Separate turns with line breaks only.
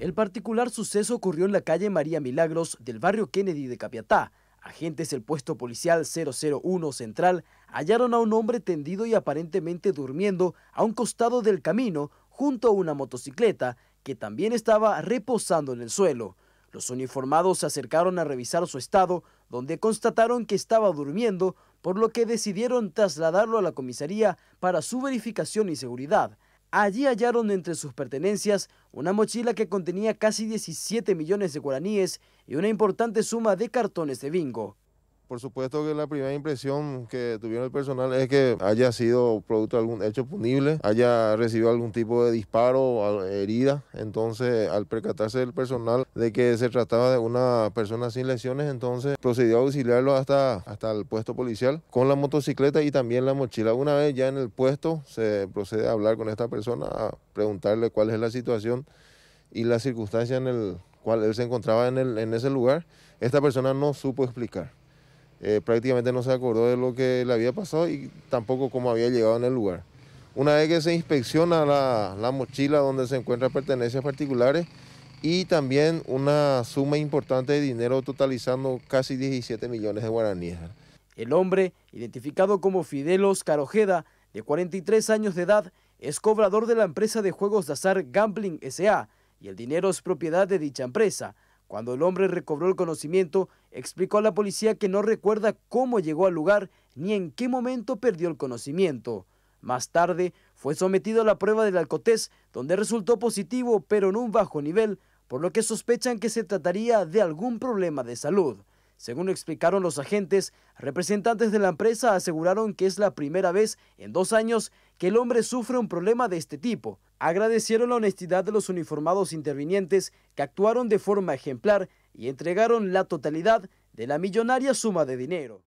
El particular suceso ocurrió en la calle María Milagros del barrio Kennedy de Capiatá. Agentes del puesto policial 001 Central hallaron a un hombre tendido y aparentemente durmiendo a un costado del camino junto a una motocicleta que también estaba reposando en el suelo. Los uniformados se acercaron a revisar su estado, donde constataron que estaba durmiendo, por lo que decidieron trasladarlo a la comisaría para su verificación y seguridad. Allí hallaron entre sus pertenencias una mochila que contenía casi 17 millones de guaraníes y una importante suma de cartones de bingo.
Por supuesto que la primera impresión que tuvieron el personal es que haya sido producto de algún hecho punible, haya recibido algún tipo de disparo o herida. Entonces, al percatarse el personal de que se trataba de una persona sin lesiones, entonces procedió a auxiliarlo hasta, hasta el puesto policial con la motocicleta y también la mochila. Una vez ya en el puesto, se procede a hablar con esta persona, a preguntarle cuál es la situación y la circunstancia en el cual él se encontraba en, el, en ese lugar. Esta persona no supo explicar. Eh, prácticamente no se acordó de lo que le había pasado y tampoco cómo había llegado en el lugar. Una vez que se inspecciona la, mochila donde se encuentran pertenencias particulares y también una suma importante de dinero totalizando casi 17 millones de guaraníes. El hombre, identificado como Fidel Oscar Ojeda, de 43
años de edad, es cobrador de la empresa de juegos de azar Gambling SA y el dinero es propiedad de dicha empresa. Cuando el hombre recobró el conocimiento, explicó a la policía que no recuerda cómo llegó al lugar ni en qué momento perdió el conocimiento. Más tarde fue sometido a la prueba del alcotés, donde resultó positivo pero en un bajo nivel, por lo que sospechan que se trataría de algún problema de salud. Según explicaron los agentes, representantes de la empresa aseguraron que es la primera vez en dos años que el hombre sufre un problema de este tipo. Agradecieron la honestidad de los uniformados intervinientes que actuaron de forma ejemplar y entregaron la totalidad de la millonaria suma de dinero.